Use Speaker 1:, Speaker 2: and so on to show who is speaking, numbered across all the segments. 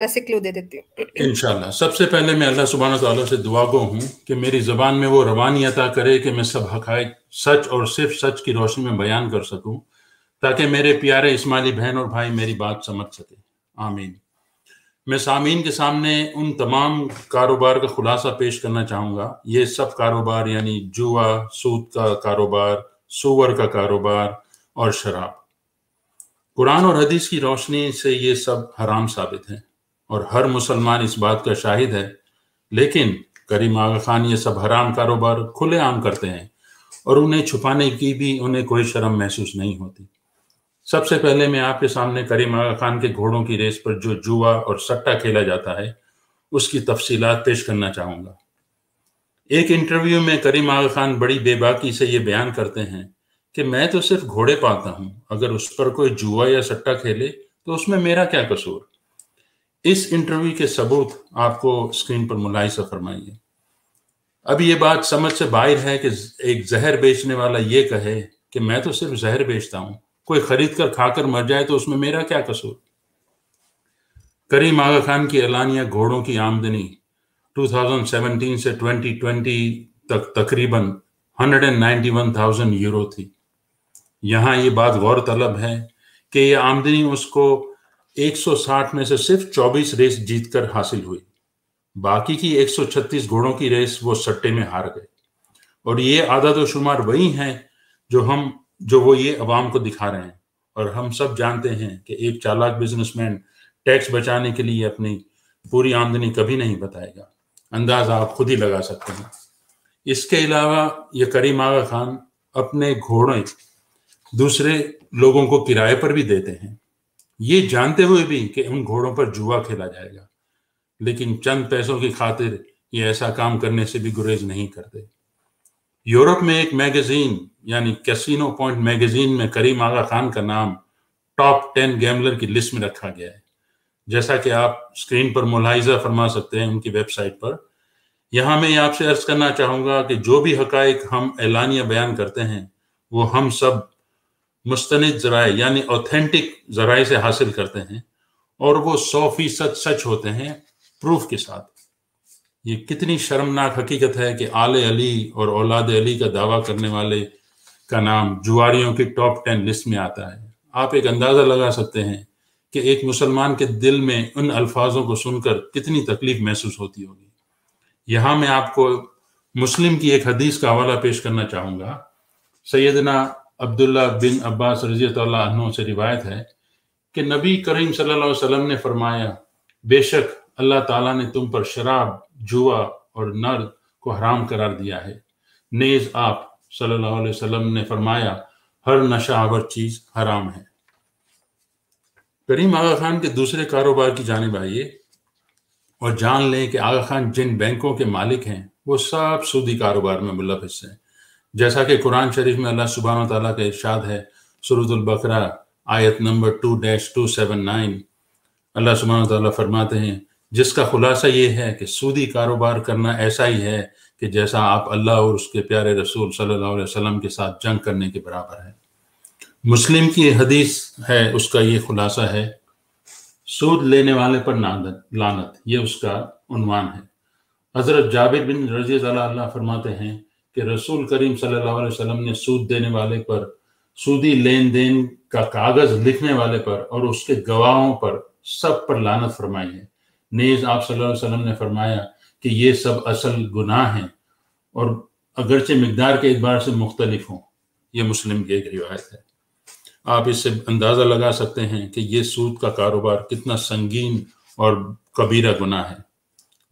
Speaker 1: तरह से क्लू दे देती हूँ इनशाला सबसे पहले मैं अल्लाह सुबहाना से दुआ गो हूँ कि मेरी जबान में वो रवानी अता करे कि मैं सब हक सच और सिर्फ सच की रोशनी में बयान कर सकूँ ताकि मेरे प्यारे इस्माली बहन और भाई मेरी बात समझ सके आमीन मैं सामीन के सामने उन तमाम कारोबार का खुलासा पेश करना चाहूँगा ये सब कारोबार यानी जुआ सूद का कारोबार सुअर का कारोबार और शराब कुरान और हदीस की रोशनी से ये सब हराम साबित हैं और हर मुसलमान इस बात का शाहिद है लेकिन करीम आगा खान ये सब हराम कारोबार खुलेआम करते हैं और उन्हें छुपाने की भी उन्हें कोई शर्म महसूस नहीं होती सबसे पहले मैं आपके सामने करीम आगा खान के घोड़ों की रेस पर जो जुआ और सट्टा खेला जाता है उसकी तफसीलात पेश करना चाहूँगा एक इंटरव्यू में करीम आगा खान बड़ी बेबाकी से ये बयान करते हैं कि मैं तो सिर्फ घोड़े पाता हूँ अगर उस पर कोई जुआ या सट्टा खेले तो उसमें मेरा क्या कसूर इस इंटरव्यू के सबूत आपको स्क्रीन पर मुलायसा फरमाइए अब ये बात समझ से बाहर है कि एक जहर बेचने वाला ये कहे कि मैं तो सिर्फ जहर बेचता हूं कोई खरीद कर खाकर मर जाए तो उसमें मेरा क्या कसूर करीम आगा खान की एलानिया घोड़ों की आमदनी 2017 से 2020 तक तकरीबन 191,000 यूरो थी यहाँ ये बात गौरतलब है कि ये आमदनी उसको 160 में से सिर्फ 24 रेस जीतकर हासिल हुई बाकी की 136 घोड़ों की रेस वो सट्टे में हार गए और ये आदत शुमार वही हैं जो हम जो वो ये अवाम को दिखा रहे हैं और हम सब जानते हैं कि एक चालाक बिजनेसमैन टैक्स बचाने के लिए अपनी पूरी आमदनी कभी नहीं बताएगा अंदाज आप खुद ही लगा सकते हैं इसके अलावा ये करीम आगा खान अपने घोड़े दूसरे लोगों को किराए पर भी देते हैं ये जानते हुए भी कि उन घोड़ों पर जुआ खेला जाएगा लेकिन चंद पैसों की खातिर ये ऐसा काम करने से भी गुरेज नहीं करते यूरोप में एक मैगजीन यानी कैसीनो पॉइंट मैगजीन में करीम आगा खान का नाम टॉप टेन गैम्बलर की लिस्ट में रखा गया है जैसा कि आप स्क्रीन पर मुलाइजा फरमा सकते हैं उनकी वेबसाइट पर यहाँ मैं आपसे अर्ज करना चाहूंगा कि जो भी हकाइक हम ऐलानिया बयान करते हैं वो हम सब मुस्तनद जराए यानी ऑथेंटिक जराए से हासिल करते हैं और वो सौ फीसद सच होते हैं प्रूफ के साथ ये कितनी शर्मनाक हकीकत है कि आल अली और औलाद अली का दावा करने वाले का नाम जुआरियों की टॉप टेन लिस्ट में आता है आप एक अंदाज़ा लगा सकते हैं कि एक मुसलमान के दिल में उन अल्फाजों को सुनकर कितनी तकलीफ महसूस होती होगी यहां मैं आपको मुस्लिम की एक हदीस का हवाला पेश करना चाहूंगा सैदना अब्दुल्ला बिन अब्बास रजी तु से रिवायत है कि नबी करीम सल्लल्लाहु अलैहि वसल्लम ने फरमाया बेशक अल्लाह ताला ने तुम पर शराब जुआ और नर को हराम करार दिया है नेज आप सल्लल्लाहु अलैहि वसल्लम ने फरमाया हर नशावर चीज हराम है करीम आगा खान के दूसरे कारोबार की जानब आइए और जान लें कि आगा खान जिन बैंकों के मालिक हैं वो सब सूदी कारोबार में मुलविस हैं जैसा कि कुरान शरीफ में अल्लाह सुबहान तला का इर्शाद है सूरतुल्बकरा आयत number two dash two seven nine अल्लाह सुबहान तला फरमाते हैं जिसका खुलासा ये है कि सूदी कारोबार करना ऐसा ही है कि जैसा आप अल्लाह और उसके प्यारे रसूल सल्लल्लाहु अलैहि वसल्लम के साथ जंग करने के बराबर है मुस्लिम की हदीस है उसका ये खुलासा है सूद लेने वाले पर लानत ये उसका उनवान है हज़रत जाबिर बिन रजी फरमाते हैं कि रसूल करीम सल्लल्लाहु अलैहि वसल्लम ने सूद देने वाले पर सूदी लेन देन का कागज लिखने वाले पर और उसके गवाहों पर सब पर लानत फरमाई है नेज आप सल्लल्लाहु अलैहि वसल्लम ने फरमाया कि ये सब असल गुनाह हैं और अगरचे मकदार के एतबार से मुख्तलिफ हों ये मुस्लिम की एक रिवायत है आप इससे अंदाज़ा लगा सकते हैं कि ये सूद का कारोबार कितना संगीन और कबीरा गुनाह है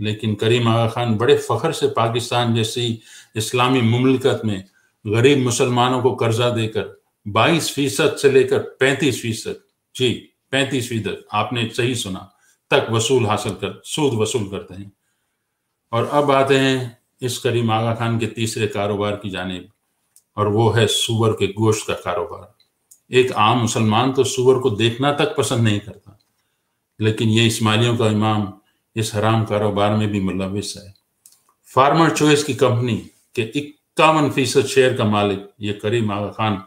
Speaker 1: लेकिन करीम आगा खान बड़े फ़ख्र से पाकिस्तान जैसी इस्लामी ममलिकत में गरीब मुसलमानों को कर्जा देकर 22 फीसद से लेकर 35 फीसद जी 35 फीसद आपने सही सुना तक वसूल हासिल कर सूद वसूल करते हैं और अब आते हैं इस करीम आगा खान के तीसरे कारोबार की जानेब और वो है सूअर के गोश्त का कारोबार एक आम मुसलमान तो सूअर को देखना तक पसंद नहीं करता लेकिन ये इस्माइलियों का इमाम इस हराम कारोबार में भी मुलविस है फार्मर चॉइस की कंपनी के इक्यावन फीसद शेयर का मालिक ये करीम आगा खान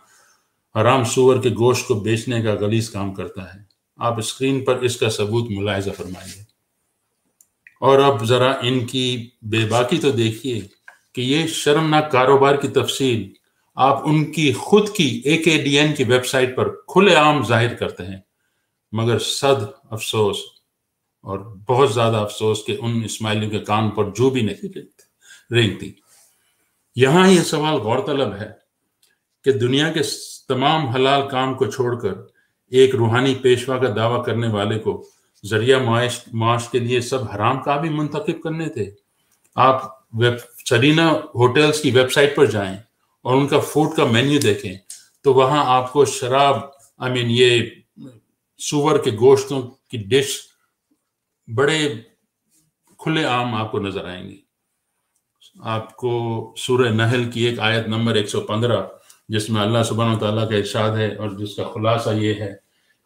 Speaker 1: हराम सुअर के गोश्त को बेचने का गलीस काम करता है आप स्क्रीन पर इसका सबूत मुलायजा फरमाइए और अब जरा इनकी बेबाकी तो देखिए कि ये शर्मनाक कारोबार की तफसील आप उनकी खुद की ए के डी एन की वेबसाइट पर खुलेआम जाहिर करते हैं मगर सद अफसोस और बहुत ज़्यादा अफसोस के उन इस्माइलियों के कान पर जो भी नहीं रेंगती यहाँ यह सवाल गौरतलब है कि दुनिया के तमाम हलाल काम को छोड़कर एक रूहानी पेशवा का दावा करने वाले को जरिया माश माश के लिए सब हराम का भी मुंतखब करने थे आप वेब सरीना होटल्स की वेबसाइट पर जाएं और उनका फूड का मेन्यू देखें तो वहां आपको शराब आई I मीन mean, ये सुअर के गोश्तों की डिश बड़े खुले आम आपको नजर आएंगे आपको सूर्य नहल की एक आयत नंबर 115 जिसमें अल्लाह सुबहान तला का इर्शाद है और जिसका खुलासा ये है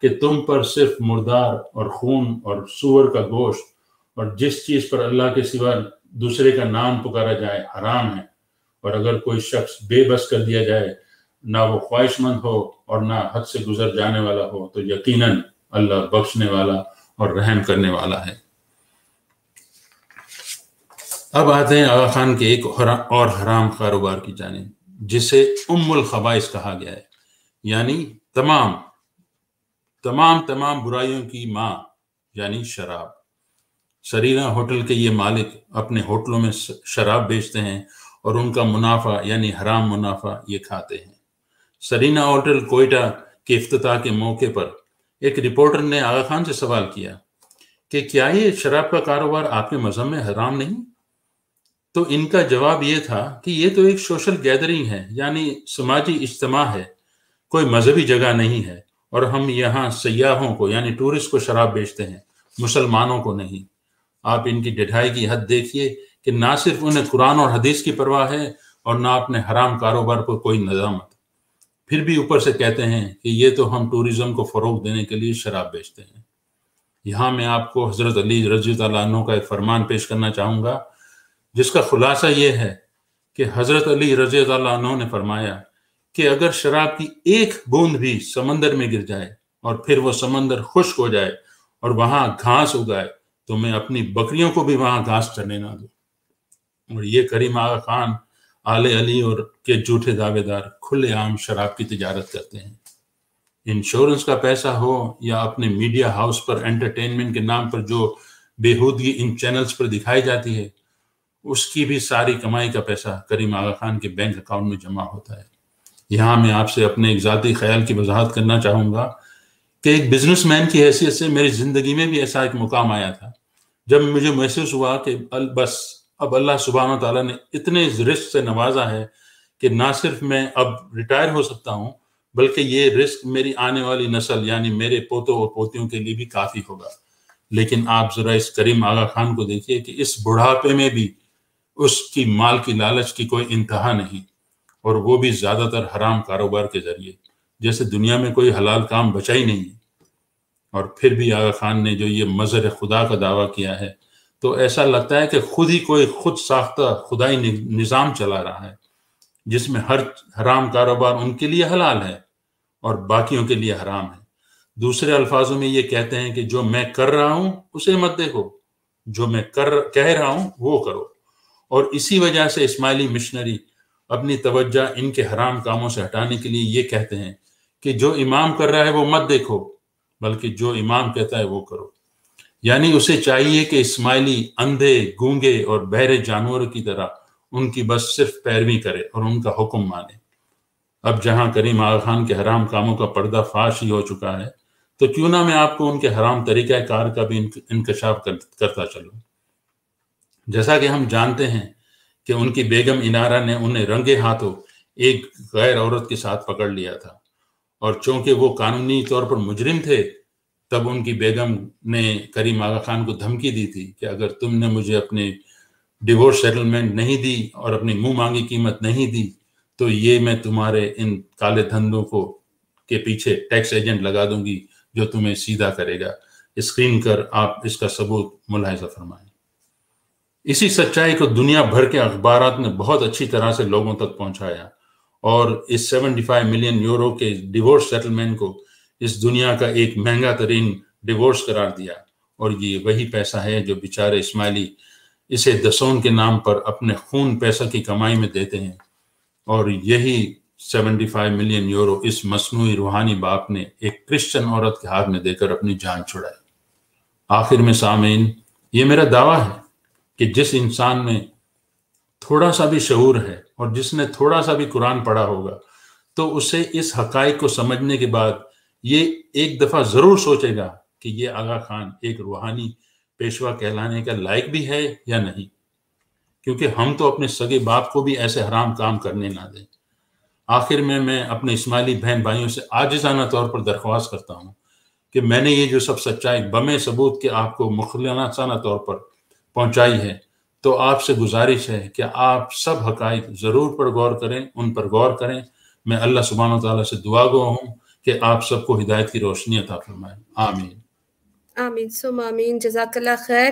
Speaker 1: कि तुम पर सिर्फ मुर्दार और खून और सूअर का गोश्त और जिस चीज़ पर अल्लाह के सिवा दूसरे का नाम पुकारा जाए हराम है और अगर कोई शख्स बेबस कर दिया जाए ना वो ख्वाहिशमंद हो और ना हद से गुजर जाने वाला हो तो यकीनन अल्लाह बख्शने वाला और रहम करने वाला है अब आते हैं आगा खान के एक और हराम कारोबार की जाने जिसे उम्मुल खबाइस कहा गया है यानी तमाम तमाम तमाम बुराइयों की माँ यानी शराब सरीना होटल के ये मालिक अपने होटलों में शराब बेचते हैं और उनका मुनाफा यानी हराम मुनाफा ये खाते हैं सरीना होटल कोयटा के अफ्ताह के मौके पर एक रिपोर्टर ने आगा खान से सवाल किया कि क्या ये शराब का कारोबार आपके मजहब में हराम नहीं तो इनका जवाब ये था कि ये तो एक सोशल गैदरिंग है यानी समाजी इज्तम है कोई मजहबी जगह नहीं है और हम यहाँ सयाहों को यानी टूरिस्ट को शराब बेचते हैं मुसलमानों को नहीं आप इनकी डिढाई की हद देखिए कि ना सिर्फ उन्हें कुरान और हदीस की परवाह है और ना अपने हराम कारोबार पर कोई निजाम फिर भी ऊपर से कहते हैं कि ये तो हम टूरिज्म को फ़रोग देने के लिए शराब बेचते हैं यहाँ मैं आपको हज़रत अली रजी तु का एक फरमान पेश करना चाहूँगा जिसका खुलासा ये है कि हज़रत अली रजी तु ने फरमाया कि अगर शराब की एक बूंद भी समंदर में गिर जाए और फिर वो समंदर खुश्क हो जाए और वहाँ घास उगाए तो मैं अपनी बकरियों को भी वहाँ घास चढ़ने ना दूँ और ये करीम आगा खान आले अली और के झूठे दावेदार खुलेआम शराब की तजारत करते हैं इंश्योरेंस का पैसा हो या अपने मीडिया हाउस पर एंटरटेनमेंट के नाम पर जो बेहूदगी इन चैनल्स पर दिखाई जाती है उसकी भी सारी कमाई का पैसा करीम आगा खान के बैंक अकाउंट में जमा होता है यहाँ मैं आपसे अपने एक ज़ाती ख्याल की वजाहत करना चाहूँगा कि एक बिजनेसमैन की हैसियत से मेरी ज़िंदगी में भी ऐसा एक मुकाम आया था जब मुझे महसूस हुआ कि बस अब अल्लाह सुबहान तला ने इतने रिस्क से नवाजा है कि ना सिर्फ मैं अब रिटायर हो सकता हूँ बल्कि ये रिस्क मेरी आने वाली नस्ल यानी मेरे पोतों और पोतियों के लिए भी काफ़ी होगा लेकिन आप ज़रा इस करीम आगा खान को देखिए कि इस बुढ़ापे में भी उसकी माल की लालच की कोई इंतहा नहीं और वो भी ज़्यादातर हराम कारोबार के ज़रिए जैसे दुनिया में कोई हलाल काम बचा ही नहीं है और फिर भी आगा खान ने जो ये मज़र खुदा का दावा किया है तो ऐसा लगता है कि खुद ही कोई खुद साख्ता खुदाई निज़ाम चला रहा है जिसमें हर हराम कारोबार उनके लिए हलाल है और बाकियों के लिए हराम है दूसरे अल्फाजों में ये कहते हैं कि जो मैं कर रहा हूं उसे मत देखो जो मैं कर कह रहा हूं वो करो और इसी वजह से इस्माइली मिशनरी अपनी तवज्जा इनके हराम कामों से हटाने के लिए ये कहते हैं कि जो इमाम कर रहा है वो मत देखो बल्कि जो इमाम कहता है वो करो यानी उसे चाहिए कि इस्माइली अंधे गूंगे और बहरे जानवरों की तरह उनकी बस सिर्फ पैरवी करे और उनका हुक्म माने अब जहां करीम आग खान के हराम कामों का पर्दा फाश ही हो चुका है तो क्यों ना मैं आपको उनके हराम कार का भी इंकशाफ कर, करता चलूँ जैसा कि हम जानते हैं कि उनकी बेगम इनारा ने उन्हें रंगे हाथों एक गैर औरत के साथ पकड़ लिया था और चूंकि वो कानूनी तौर पर मुजरिम थे तब उनकी बेगम ने करीम आगा खान को धमकी दी थी कि अगर तुमने मुझे अपने डिवोर्स सेटलमेंट नहीं दी और अपनी मुंह मांगी कीमत नहीं दी तो ये मैं तुम्हारे इन काले धंधों को के पीछे टैक्स एजेंट लगा दूंगी जो तुम्हें सीधा करेगा स्क्रीन कर आप इसका सबूत मुलायजा फरमाएं इसी सच्चाई को दुनिया भर के अखबार ने बहुत अच्छी तरह से लोगों तक पहुंचाया और इस 75 मिलियन यूरो के डिवोर्स सेटलमेंट को इस दुनिया का एक महंगा तरीन डिवोर्स करार दिया और ये वही पैसा है जो बेचारे इस्माइली इसे दसों के नाम पर अपने खून पैसा की कमाई में देते हैं और यही 75 मिलियन यूरो इस मसनू रूहानी बाप ने एक क्रिश्चियन औरत के हाथ में देकर अपनी जान छुड़ाई आखिर में सामीन ये मेरा दावा है कि जिस इंसान में थोड़ा सा भी शूर है और जिसने थोड़ा सा भी कुरान पढ़ा होगा तो उसे इस हकाइक को समझने के बाद ये एक दफा जरूर सोचेगा कि ये आगा खान एक रूहानी पेशवा कहलाने का लायक भी है या नहीं क्योंकि हम तो अपने सगे बाप को भी ऐसे हराम काम करने ना दें आखिर में मैं अपने इस्माइली बहन भाइयों से आजाना तौर पर दरख्वास्त करता हूँ कि मैंने ये जो सब सच्चाई बमे सबूत के आपको मुखलाना तौर पर पहुँचाई है तो आपसे गुजारिश है कि आप सब हक ज़रूर पर गौर करें उन पर गौर करें मैं अल्लाह सुबहान तुआ से दुआ गो हूँ कि आप सबको हिदायत की रोशनी अता फरमाए आमीन आमीन सुम आमीन जजाकल्ला खैर